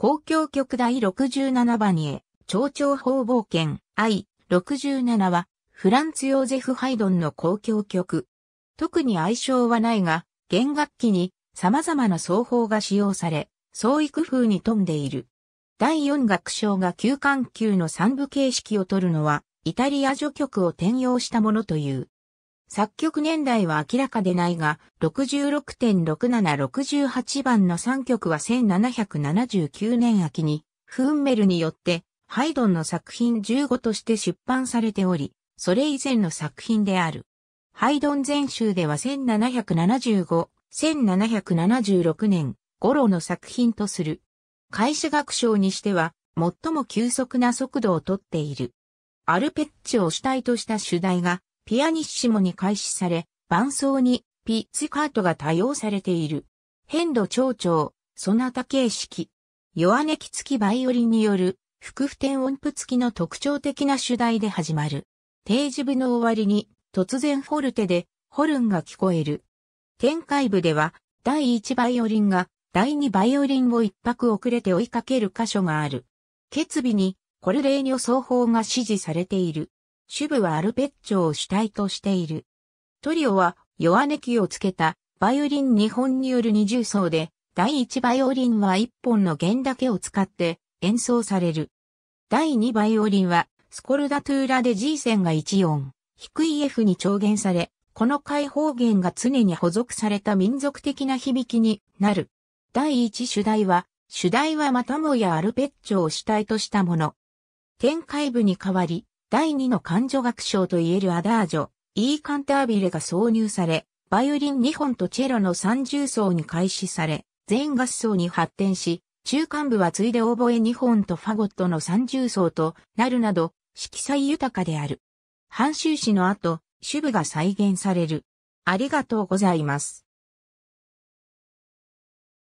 公共曲第67番にえ、蝶々方冒険、I、67は、フランツ・ヨーゼフ・ハイドンの公共曲。特に相性はないが、弦楽器に様々な奏法が使用され、創意工夫に富んでいる。第4楽章が休館級の三部形式を取るのは、イタリア序曲を転用したものという。作曲年代は明らかでないが、66.6768番の3曲は1779年秋に、フンメルによって、ハイドンの作品15として出版されており、それ以前の作品である。ハイドン全集では1775、1776年頃の作品とする。開始学章にしては、最も急速な速度をとっている。アルペッチを主体とした主題が、ピアニッシモに開始され、伴奏にピッツカートが多用されている。変度長調、そなた形式。弱音き付きバイオリンによる、副譜点音符付きの特徴的な主題で始まる。定時部の終わりに、突然フォルテで、ホルンが聞こえる。展開部では、第1バイオリンが、第2バイオリンを一拍遅れて追いかける箇所がある。決備に、これでに奏法が指示されている。主部はアルペッチョを主体としている。トリオは、弱音器をつけた、バイオリン2本による二重奏で、第1バイオリンは1本の弦だけを使って演奏される。第2バイオリンは、スコルダトゥーラで G 線が1音、低い F に調弦され、この開放弦が常に補足された民族的な響きになる。第1主題は、主題はまたもやアルペッチョを主体としたもの。展開部に代わり、第2の感情楽章といえるアダージョ、E カンタービレが挿入され、バイオリン2本とチェロの三重奏に開始され、全合奏に発展し、中間部はついでオーボエ2本とファゴットの三重奏となるなど、色彩豊かである。半周詞の後、主部が再現される。ありがとうございます。